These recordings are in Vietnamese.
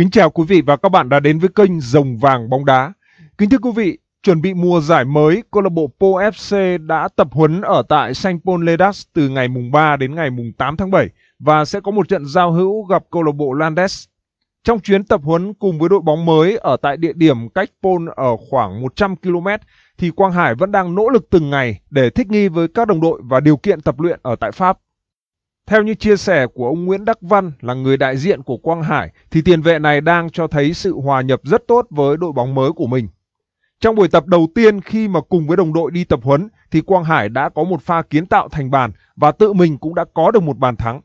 Kính chào quý vị và các bạn đã đến với kênh Rồng Vàng Bóng Đá. Kính thưa quý vị, chuẩn bị mùa giải mới, câu lạc bộ Po FC đã tập huấn ở tại Saint Paul Ledas từ ngày mùng 3 đến ngày mùng 8 tháng 7 và sẽ có một trận giao hữu gặp câu lạc bộ Landes. Trong chuyến tập huấn cùng với đội bóng mới ở tại địa điểm cách Pol ở khoảng 100 km thì Quang Hải vẫn đang nỗ lực từng ngày để thích nghi với các đồng đội và điều kiện tập luyện ở tại Pháp. Theo như chia sẻ của ông Nguyễn Đắc Văn là người đại diện của Quang Hải thì tiền vệ này đang cho thấy sự hòa nhập rất tốt với đội bóng mới của mình. Trong buổi tập đầu tiên khi mà cùng với đồng đội đi tập huấn thì Quang Hải đã có một pha kiến tạo thành bàn và tự mình cũng đã có được một bàn thắng.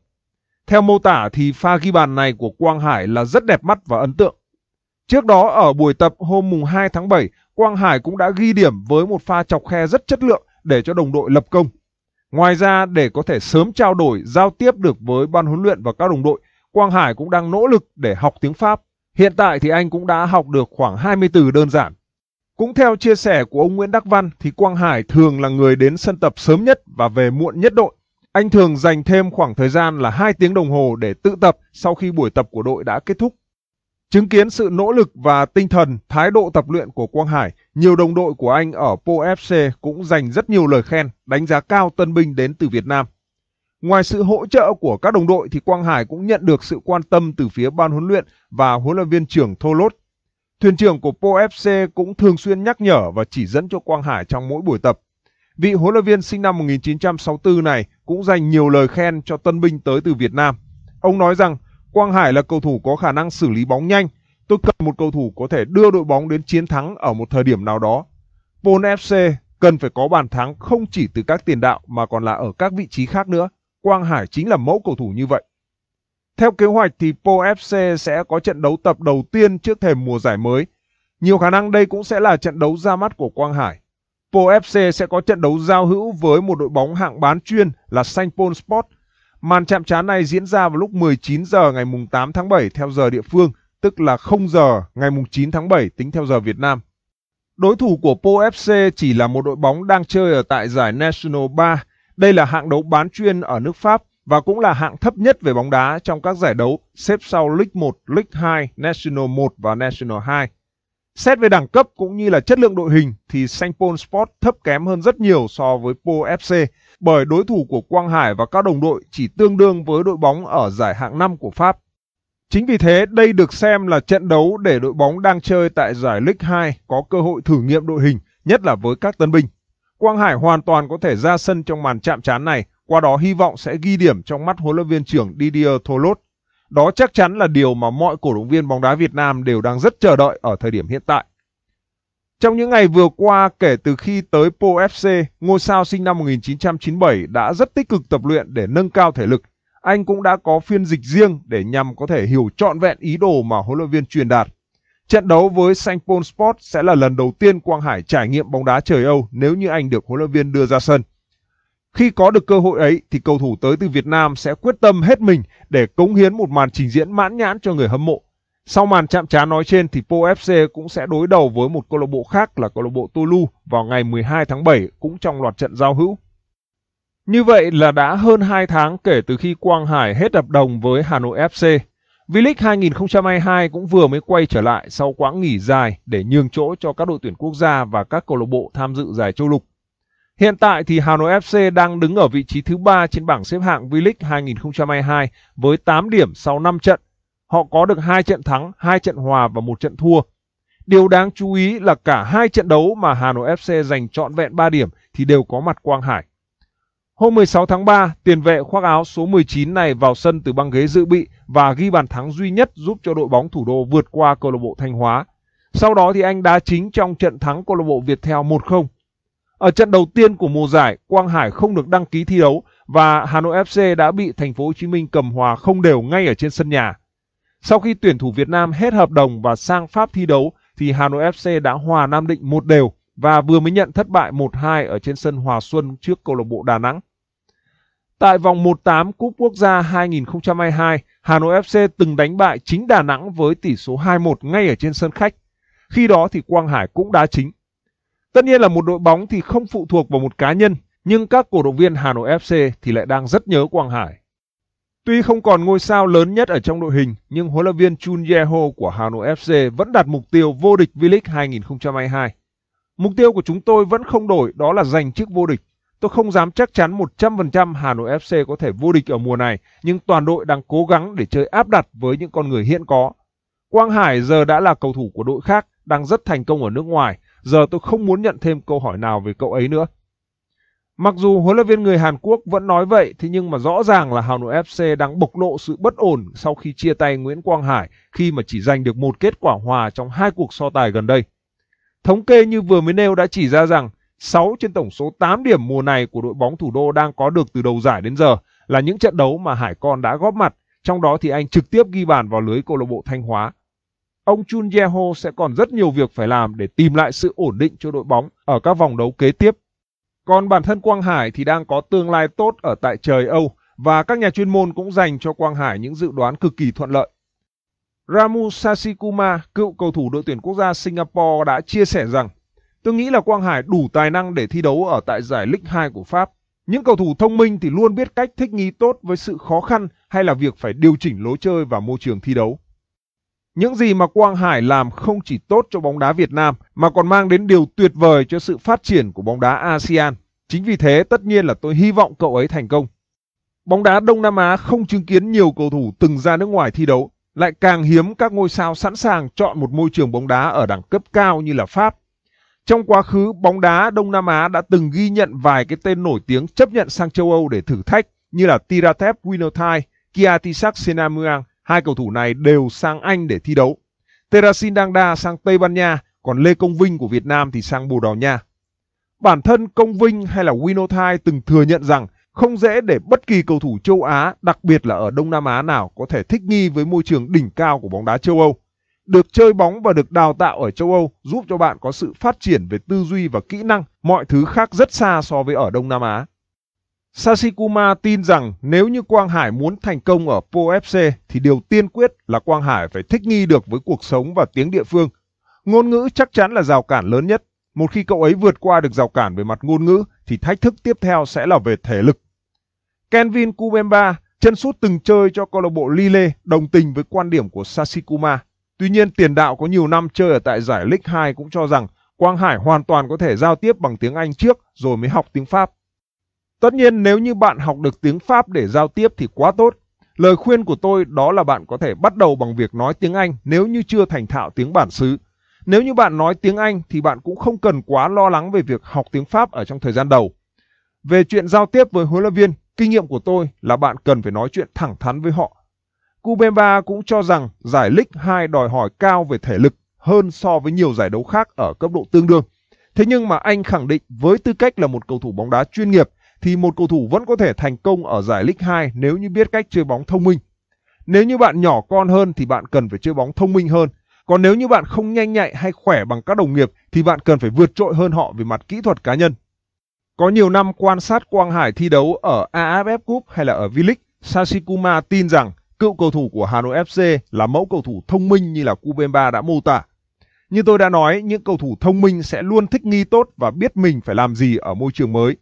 Theo mô tả thì pha ghi bàn này của Quang Hải là rất đẹp mắt và ấn tượng. Trước đó ở buổi tập hôm mùng 2 tháng 7, Quang Hải cũng đã ghi điểm với một pha chọc khe rất chất lượng để cho đồng đội lập công. Ngoài ra, để có thể sớm trao đổi, giao tiếp được với ban huấn luyện và các đồng đội, Quang Hải cũng đang nỗ lực để học tiếng Pháp. Hiện tại thì anh cũng đã học được khoảng 20 từ đơn giản. Cũng theo chia sẻ của ông Nguyễn Đắc Văn thì Quang Hải thường là người đến sân tập sớm nhất và về muộn nhất đội. Anh thường dành thêm khoảng thời gian là 2 tiếng đồng hồ để tự tập sau khi buổi tập của đội đã kết thúc. Chứng kiến sự nỗ lực và tinh thần, thái độ tập luyện của Quang Hải, nhiều đồng đội của anh ở Po FC cũng dành rất nhiều lời khen, đánh giá cao tân binh đến từ Việt Nam. Ngoài sự hỗ trợ của các đồng đội thì Quang Hải cũng nhận được sự quan tâm từ phía ban huấn luyện và huấn luyện viên trưởng Thô Lốt. Thuyền trưởng của Po FC cũng thường xuyên nhắc nhở và chỉ dẫn cho Quang Hải trong mỗi buổi tập. Vị huấn luyện viên sinh năm 1964 này cũng dành nhiều lời khen cho tân binh tới từ Việt Nam. Ông nói rằng Quang Hải là cầu thủ có khả năng xử lý bóng nhanh. Tôi cần một cầu thủ có thể đưa đội bóng đến chiến thắng ở một thời điểm nào đó. Pol FC cần phải có bàn thắng không chỉ từ các tiền đạo mà còn là ở các vị trí khác nữa. Quang Hải chính là mẫu cầu thủ như vậy. Theo kế hoạch thì Pol FC sẽ có trận đấu tập đầu tiên trước thềm mùa giải mới. Nhiều khả năng đây cũng sẽ là trận đấu ra mắt của Quang Hải. Pol FC sẽ có trận đấu giao hữu với một đội bóng hạng bán chuyên là Sanh Pol Sport Màn chạm trán này diễn ra vào lúc 19 giờ ngày mùng 8 tháng 7 theo giờ địa phương, tức là 0 giờ ngày mùng 9 tháng 7 tính theo giờ Việt Nam. Đối thủ của Po FC chỉ là một đội bóng đang chơi ở tại giải National 3. Đây là hạng đấu bán chuyên ở nước Pháp và cũng là hạng thấp nhất về bóng đá trong các giải đấu xếp sau League 1, League 2, National 1 và National 2. Xét về đẳng cấp cũng như là chất lượng đội hình thì Saint Paul Sport thấp kém hơn rất nhiều so với Po FC bởi đối thủ của Quang Hải và các đồng đội chỉ tương đương với đội bóng ở giải hạng năm của Pháp. Chính vì thế, đây được xem là trận đấu để đội bóng đang chơi tại giải League 2 có cơ hội thử nghiệm đội hình, nhất là với các tân binh. Quang Hải hoàn toàn có thể ra sân trong màn chạm trán này, qua đó hy vọng sẽ ghi điểm trong mắt huấn luyện viên trưởng Didier Tholot. Đó chắc chắn là điều mà mọi cổ động viên bóng đá Việt Nam đều đang rất chờ đợi ở thời điểm hiện tại. Trong những ngày vừa qua, kể từ khi tới Po FC, ngôi sao sinh năm 1997 đã rất tích cực tập luyện để nâng cao thể lực. Anh cũng đã có phiên dịch riêng để nhằm có thể hiểu trọn vẹn ý đồ mà huấn luyện viên truyền đạt. Trận đấu với Saint Paul Sport sẽ là lần đầu tiên Quang Hải trải nghiệm bóng đá trời Âu nếu như anh được huấn luyện viên đưa ra sân. Khi có được cơ hội ấy thì cầu thủ tới từ Việt Nam sẽ quyết tâm hết mình để cống hiến một màn trình diễn mãn nhãn cho người hâm mộ. Sau màn chạm trán nói trên thì Po FC cũng sẽ đối đầu với một câu lạc bộ khác là câu lạc bộ Tulu vào ngày 12 tháng 7 cũng trong loạt trận giao hữu. Như vậy là đã hơn 2 tháng kể từ khi Quang Hải hết hợp đồng với Hà Nội FC. V-League 2022 cũng vừa mới quay trở lại sau quãng nghỉ dài để nhường chỗ cho các đội tuyển quốc gia và các câu lạc bộ tham dự giải châu lục. Hiện tại thì Hà Nội FC đang đứng ở vị trí thứ 3 trên bảng xếp hạng V-League 2022 với 8 điểm sau 5 trận họ có được hai trận thắng, hai trận hòa và một trận thua. Điều đáng chú ý là cả hai trận đấu mà Hà Nội FC giành trọn vẹn 3 điểm thì đều có mặt Quang Hải. Hôm 16 tháng 3, tiền vệ khoác áo số 19 này vào sân từ băng ghế dự bị và ghi bàn thắng duy nhất giúp cho đội bóng thủ đô vượt qua câu lạc bộ Thanh Hóa. Sau đó thì anh đá chính trong trận thắng câu lạc bộ Viettel 1-0. Ở trận đầu tiên của mùa giải, Quang Hải không được đăng ký thi đấu và Hà Nội FC đã bị Thành phố Hồ Chí Minh cầm hòa không đều ngay ở trên sân nhà. Sau khi tuyển thủ Việt Nam hết hợp đồng và sang Pháp thi đấu thì Hà Nội FC đã hòa Nam Định một đều và vừa mới nhận thất bại 1-2 ở trên sân Hòa Xuân trước câu lạc bộ Đà Nẵng. Tại vòng 1-8 Cúp Quốc gia 2022, Hà Nội FC từng đánh bại chính Đà Nẵng với tỷ số 2-1 ngay ở trên sân khách. Khi đó thì Quang Hải cũng đá chính. Tất nhiên là một đội bóng thì không phụ thuộc vào một cá nhân, nhưng các cổ động viên Hà Nội FC thì lại đang rất nhớ Quang Hải. Tuy không còn ngôi sao lớn nhất ở trong đội hình, nhưng huấn luyện viên Chun Yeho của Hà Nội FC vẫn đặt mục tiêu vô địch V-League 2022. Mục tiêu của chúng tôi vẫn không đổi, đó là giành chức vô địch. Tôi không dám chắc chắn 100% Hà Nội FC có thể vô địch ở mùa này, nhưng toàn đội đang cố gắng để chơi áp đặt với những con người hiện có. Quang Hải giờ đã là cầu thủ của đội khác, đang rất thành công ở nước ngoài. Giờ tôi không muốn nhận thêm câu hỏi nào về cậu ấy nữa. Mặc dù huấn luyện viên người Hàn Quốc vẫn nói vậy, thế nhưng mà rõ ràng là Hà Nội FC đang bộc lộ sự bất ổn sau khi chia tay Nguyễn Quang Hải khi mà chỉ giành được một kết quả hòa trong hai cuộc so tài gần đây. Thống kê như vừa mới nêu đã chỉ ra rằng 6 trên tổng số 8 điểm mùa này của đội bóng thủ đô đang có được từ đầu giải đến giờ là những trận đấu mà Hải Con đã góp mặt, trong đó thì anh trực tiếp ghi bàn vào lưới câu lạc bộ Thanh Hóa. Ông Chun Yeho sẽ còn rất nhiều việc phải làm để tìm lại sự ổn định cho đội bóng ở các vòng đấu kế tiếp còn bản thân Quang Hải thì đang có tương lai tốt ở tại trời Âu và các nhà chuyên môn cũng dành cho Quang Hải những dự đoán cực kỳ thuận lợi. Ramu Sasikuma, cựu cầu thủ đội tuyển quốc gia Singapore đã chia sẻ rằng Tôi nghĩ là Quang Hải đủ tài năng để thi đấu ở tại giải Ligue 2 của Pháp. Những cầu thủ thông minh thì luôn biết cách thích nghi tốt với sự khó khăn hay là việc phải điều chỉnh lối chơi và môi trường thi đấu. Những gì mà Quang Hải làm không chỉ tốt cho bóng đá Việt Nam mà còn mang đến điều tuyệt vời cho sự phát triển của bóng đá ASEAN. Chính vì thế tất nhiên là tôi hy vọng cậu ấy thành công. Bóng đá Đông Nam Á không chứng kiến nhiều cầu thủ từng ra nước ngoài thi đấu, lại càng hiếm các ngôi sao sẵn sàng chọn một môi trường bóng đá ở đẳng cấp cao như là Pháp. Trong quá khứ, bóng đá Đông Nam Á đã từng ghi nhận vài cái tên nổi tiếng chấp nhận sang châu Âu để thử thách như là Tiratep Winotai, Kiatisak Senamuang Hai cầu thủ này đều sang Anh để thi đấu. Terasin Dangda sang Tây Ban Nha, còn Lê Công Vinh của Việt Nam thì sang Bồ Đào Nha. Bản thân Công Vinh hay là Winothai từng thừa nhận rằng không dễ để bất kỳ cầu thủ châu Á, đặc biệt là ở Đông Nam Á nào có thể thích nghi với môi trường đỉnh cao của bóng đá châu Âu. Được chơi bóng và được đào tạo ở châu Âu giúp cho bạn có sự phát triển về tư duy và kỹ năng, mọi thứ khác rất xa so với ở Đông Nam Á. Sashikuma tin rằng nếu như Quang Hải muốn thành công ở Po thì điều tiên quyết là Quang Hải phải thích nghi được với cuộc sống và tiếng địa phương. Ngôn ngữ chắc chắn là rào cản lớn nhất. Một khi cậu ấy vượt qua được rào cản về mặt ngôn ngữ thì thách thức tiếp theo sẽ là về thể lực. Kenvin Kumemba, chân sút từng chơi cho câu lạc bộ Lille, đồng tình với quan điểm của Sashikuma. Tuy nhiên, tiền đạo có nhiều năm chơi ở tại giải League 2 cũng cho rằng Quang Hải hoàn toàn có thể giao tiếp bằng tiếng Anh trước rồi mới học tiếng Pháp. Tất nhiên nếu như bạn học được tiếng Pháp để giao tiếp thì quá tốt. Lời khuyên của tôi đó là bạn có thể bắt đầu bằng việc nói tiếng Anh nếu như chưa thành thạo tiếng bản xứ. Nếu như bạn nói tiếng Anh thì bạn cũng không cần quá lo lắng về việc học tiếng Pháp ở trong thời gian đầu. Về chuyện giao tiếp với huấn luyện viên, kinh nghiệm của tôi là bạn cần phải nói chuyện thẳng thắn với họ. Kubemba cũng cho rằng giải League 2 đòi hỏi cao về thể lực hơn so với nhiều giải đấu khác ở cấp độ tương đương. Thế nhưng mà anh khẳng định với tư cách là một cầu thủ bóng đá chuyên nghiệp thì một cầu thủ vẫn có thể thành công ở giải League 2 nếu như biết cách chơi bóng thông minh. Nếu như bạn nhỏ con hơn thì bạn cần phải chơi bóng thông minh hơn. Còn nếu như bạn không nhanh nhạy hay khỏe bằng các đồng nghiệp thì bạn cần phải vượt trội hơn họ về mặt kỹ thuật cá nhân. Có nhiều năm quan sát Quang Hải thi đấu ở AFF Cup hay là ở V-League, Sashikuma tin rằng cựu cầu thủ của Hà Nội FC là mẫu cầu thủ thông minh như là Kubemba đã mô tả. Như tôi đã nói, những cầu thủ thông minh sẽ luôn thích nghi tốt và biết mình phải làm gì ở môi trường mới.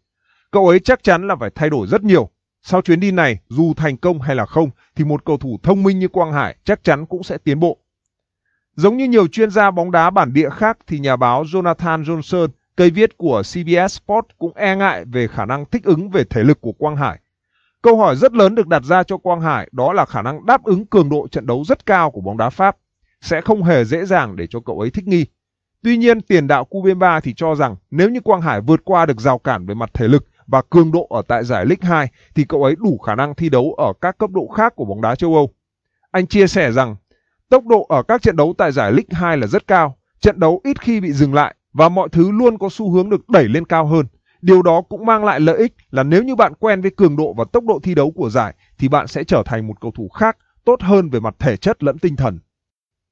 Cậu ấy chắc chắn là phải thay đổi rất nhiều. Sau chuyến đi này, dù thành công hay là không, thì một cầu thủ thông minh như Quang Hải chắc chắn cũng sẽ tiến bộ. Giống như nhiều chuyên gia bóng đá bản địa khác thì nhà báo Jonathan Johnson, cây viết của CBS Sports cũng e ngại về khả năng thích ứng về thể lực của Quang Hải. Câu hỏi rất lớn được đặt ra cho Quang Hải đó là khả năng đáp ứng cường độ trận đấu rất cao của bóng đá Pháp. Sẽ không hề dễ dàng để cho cậu ấy thích nghi. Tuy nhiên, tiền đạo Cubemba thì cho rằng nếu như Quang Hải vượt qua được rào cản về mặt thể lực và cường độ ở tại giải League 2 thì cậu ấy đủ khả năng thi đấu ở các cấp độ khác của bóng đá châu Âu. Anh chia sẻ rằng tốc độ ở các trận đấu tại giải League 2 là rất cao, trận đấu ít khi bị dừng lại và mọi thứ luôn có xu hướng được đẩy lên cao hơn. Điều đó cũng mang lại lợi ích là nếu như bạn quen với cường độ và tốc độ thi đấu của giải thì bạn sẽ trở thành một cầu thủ khác tốt hơn về mặt thể chất lẫn tinh thần.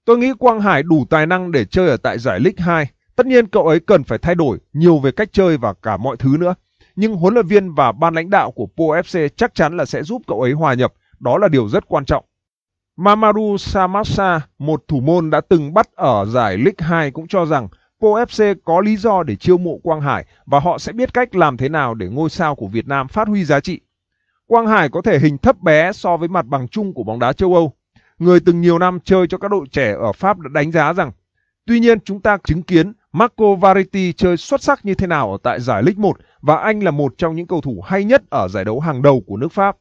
Tôi nghĩ Quang Hải đủ tài năng để chơi ở tại giải League 2. Tất nhiên cậu ấy cần phải thay đổi nhiều về cách chơi và cả mọi thứ nữa nhưng huấn luyện viên và ban lãnh đạo của Po FC chắc chắn là sẽ giúp cậu ấy hòa nhập, đó là điều rất quan trọng. Mamadou Samasa, một thủ môn đã từng bắt ở giải League 2 cũng cho rằng Po FC có lý do để chiêu mộ Quang Hải và họ sẽ biết cách làm thế nào để ngôi sao của Việt Nam phát huy giá trị. Quang Hải có thể hình thấp bé so với mặt bằng chung của bóng đá châu Âu. Người từng nhiều năm chơi cho các đội trẻ ở Pháp đã đánh giá rằng Tuy nhiên chúng ta chứng kiến Marco Variety chơi xuất sắc như thế nào ở tại giải Ligue 1 và anh là một trong những cầu thủ hay nhất ở giải đấu hàng đầu của nước Pháp.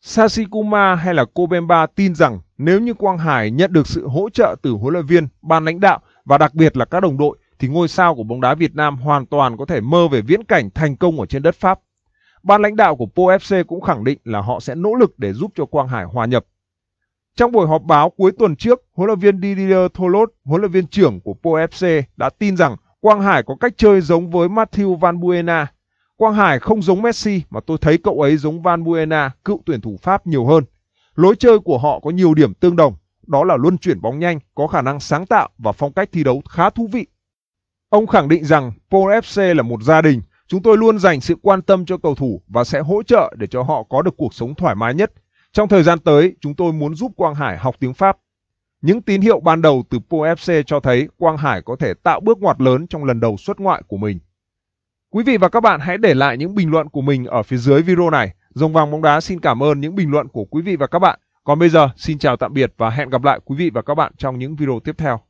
Sassikuma hay là Kobemba tin rằng nếu như Quang Hải nhận được sự hỗ trợ từ huấn luyện viên, ban lãnh đạo và đặc biệt là các đồng đội thì ngôi sao của bóng đá Việt Nam hoàn toàn có thể mơ về viễn cảnh thành công ở trên đất Pháp. Ban lãnh đạo của POFC cũng khẳng định là họ sẽ nỗ lực để giúp cho Quang Hải hòa nhập trong buổi họp báo cuối tuần trước, huấn luyện viên Didier Tholot, huấn luyện viên trưởng của Po FC đã tin rằng Quang Hải có cách chơi giống với Matthew Van Buena. Quang Hải không giống Messi mà tôi thấy cậu ấy giống Van Buena, cựu tuyển thủ Pháp nhiều hơn. Lối chơi của họ có nhiều điểm tương đồng, đó là luân chuyển bóng nhanh, có khả năng sáng tạo và phong cách thi đấu khá thú vị. Ông khẳng định rằng Pol FC là một gia đình, chúng tôi luôn dành sự quan tâm cho cầu thủ và sẽ hỗ trợ để cho họ có được cuộc sống thoải mái nhất, trong thời gian tới, chúng tôi muốn giúp Quang Hải học tiếng Pháp. Những tín hiệu ban đầu từ POFC cho thấy Quang Hải có thể tạo bước ngoặt lớn trong lần đầu xuất ngoại của mình. Quý vị và các bạn hãy để lại những bình luận của mình ở phía dưới video này. Rồng vàng bóng đá xin cảm ơn những bình luận của quý vị và các bạn. Còn bây giờ, xin chào tạm biệt và hẹn gặp lại quý vị và các bạn trong những video tiếp theo.